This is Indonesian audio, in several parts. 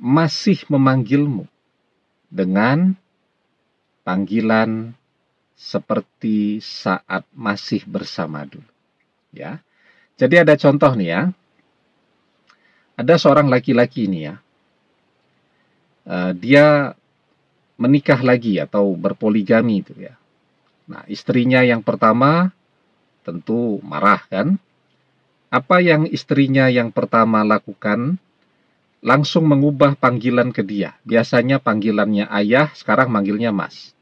masih memanggilmu dengan panggilan seperti saat masih bersama dulu. Ya. Jadi ada contoh nih ya. Ada seorang laki-laki ini ya. Eh, dia menikah lagi atau berpoligami itu ya. Nah, istrinya yang pertama tentu marah kan? Apa yang istrinya yang pertama lakukan langsung mengubah panggilan ke dia. Biasanya panggilannya ayah, sekarang manggilnya mas.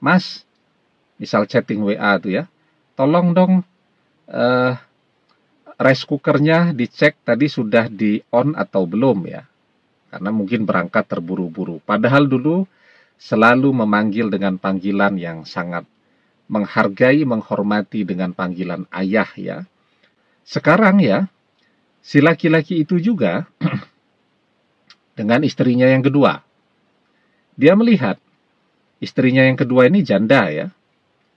Mas, misal chatting WA tuh ya, tolong dong uh, rice cookernya dicek tadi sudah di on atau belum ya. Karena mungkin berangkat terburu-buru. Padahal dulu selalu memanggil dengan panggilan yang sangat menghargai, menghormati dengan panggilan ayah ya. Sekarang ya, si laki-laki itu juga dengan istrinya yang kedua. Dia melihat istrinya yang kedua ini janda ya.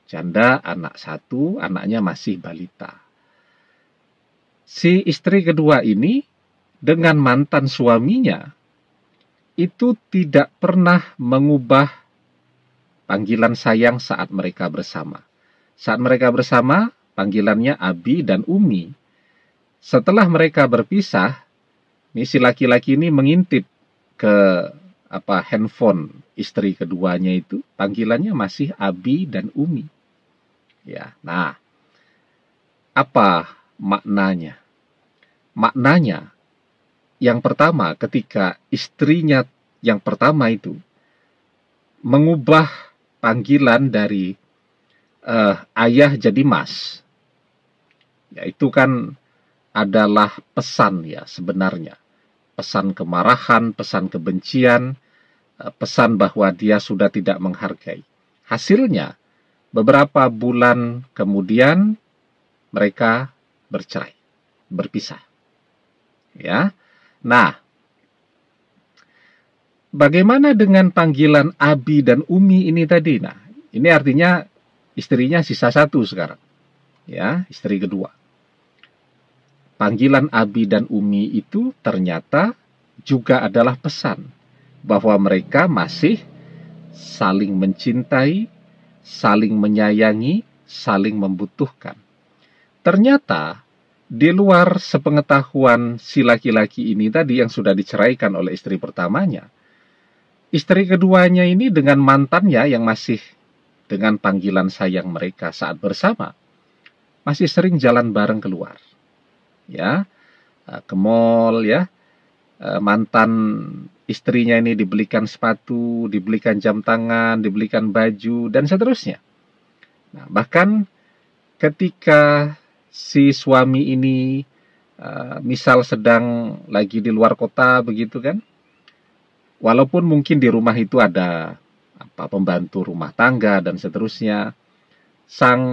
Janda anak satu, anaknya masih balita. Si istri kedua ini dengan mantan suaminya itu tidak pernah mengubah panggilan sayang saat mereka bersama. Saat mereka bersama, panggilannya Abi dan Umi. Setelah mereka berpisah, ini si laki-laki ini mengintip ke apa handphone istri keduanya itu panggilannya masih Abi dan Umi. Ya. Nah, apa maknanya? Maknanya yang pertama ketika istrinya yang pertama itu mengubah panggilan dari uh, ayah jadi mas. Ya, itu kan adalah pesan ya sebenarnya pesan kemarahan, pesan kebencian, eh, pesan bahwa dia sudah tidak menghargai. Hasilnya, beberapa bulan kemudian mereka bercerai, berpisah. Ya. Nah, bagaimana dengan panggilan Abi dan Umi ini tadi? Nah, ini artinya istrinya sisa satu sekarang. Ya, istri kedua panggilan Abi dan Umi itu ternyata juga adalah pesan bahwa mereka masih saling mencintai, saling menyayangi, saling membutuhkan. Ternyata di luar sepengetahuan si laki-laki ini tadi yang sudah diceraikan oleh istri pertamanya, istri keduanya ini dengan mantannya yang masih dengan panggilan sayang mereka saat bersama, masih sering jalan bareng keluar ya eh, ke mall ya eh, mantan istrinya ini dibelikan sepatu dibelikan jam tangan dibelikan baju dan seterusnya nah, bahkan ketika si suami ini eh, misal sedang lagi di luar kota begitu kan walaupun mungkin di rumah itu ada apa pembantu rumah tangga dan seterusnya sang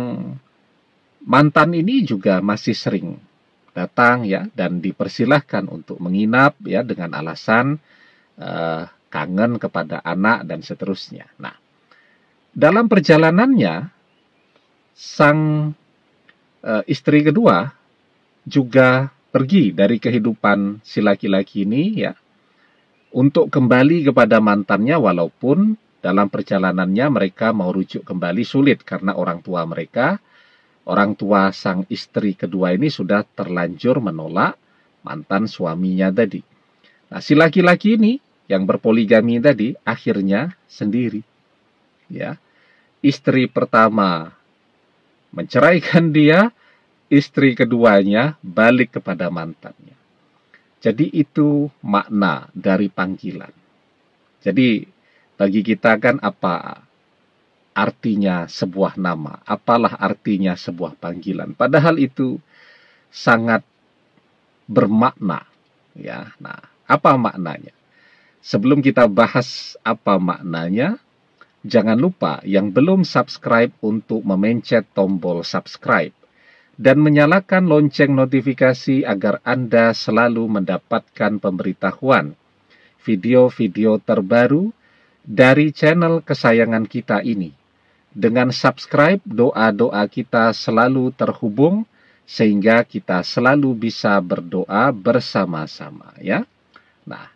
mantan ini juga masih sering datang ya dan dipersilahkan untuk menginap ya dengan alasan eh, kangen kepada anak dan seterusnya. Nah, dalam perjalanannya sang eh, istri kedua juga pergi dari kehidupan si laki-laki ini ya untuk kembali kepada mantannya walaupun dalam perjalanannya mereka mau rujuk kembali sulit karena orang tua mereka orang tua sang istri kedua ini sudah terlanjur menolak mantan suaminya tadi. Nah, si laki-laki ini yang berpoligami tadi akhirnya sendiri. Ya. Istri pertama menceraikan dia, istri keduanya balik kepada mantannya. Jadi itu makna dari panggilan. Jadi bagi kita kan apa artinya sebuah nama, apalah artinya sebuah panggilan. Padahal itu sangat bermakna ya. Nah, apa maknanya? Sebelum kita bahas apa maknanya, jangan lupa yang belum subscribe untuk memencet tombol subscribe dan menyalakan lonceng notifikasi agar Anda selalu mendapatkan pemberitahuan video-video terbaru dari channel kesayangan kita ini dengan subscribe, doa-doa kita selalu terhubung sehingga kita selalu bisa berdoa bersama-sama ya. Nah,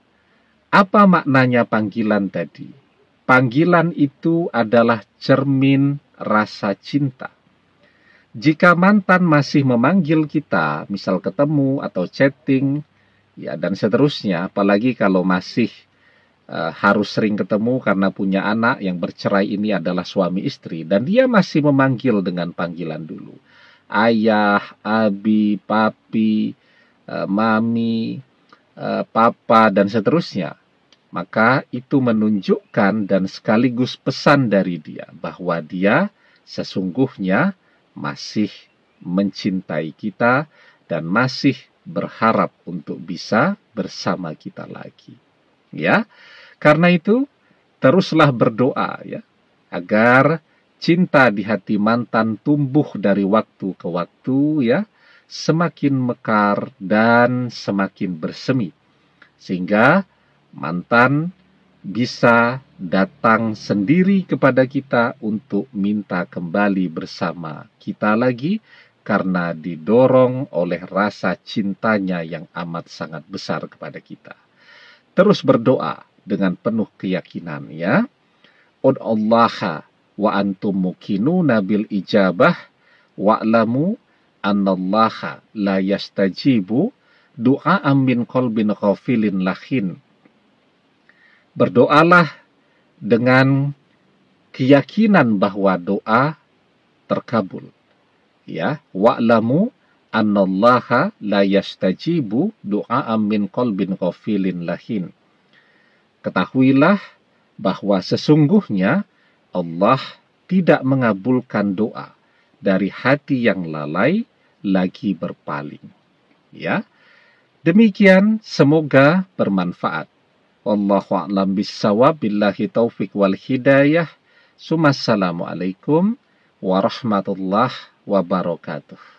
apa maknanya panggilan tadi? Panggilan itu adalah cermin rasa cinta. Jika mantan masih memanggil kita, misal ketemu atau chatting, ya dan seterusnya, apalagi kalau masih Eh, harus sering ketemu karena punya anak yang bercerai ini adalah suami istri dan dia masih memanggil dengan panggilan dulu ayah, abi, papi, eh, mami, eh, papa dan seterusnya. Maka itu menunjukkan dan sekaligus pesan dari dia bahwa dia sesungguhnya masih mencintai kita dan masih berharap untuk bisa bersama kita lagi ya. Karena itu teruslah berdoa ya agar cinta di hati mantan tumbuh dari waktu ke waktu ya semakin mekar dan semakin bersemi sehingga mantan bisa datang sendiri kepada kita untuk minta kembali bersama kita lagi karena didorong oleh rasa cintanya yang amat sangat besar kepada kita terus berdoa dengan penuh keyakinan ya. Ud Allaha wa antum mukinu nabil ijabah wa'lamu annallaha la yastajibu du'a Amin qalbin ghafilin lahin. Berdoalah dengan keyakinan bahwa doa terkabul. Ya, wa lamu annallaha la yastajibu du'a min qalbin ghafilin lahin. Ketahuilah bahwa sesungguhnya Allah tidak mengabulkan doa dari hati yang lalai lagi berpaling. Ya. Demikian semoga bermanfaat. Wallahu a'lam bissawab billahi taufik wal hidayah. Sumassalamualaikum warahmatullahi wabarakatuh.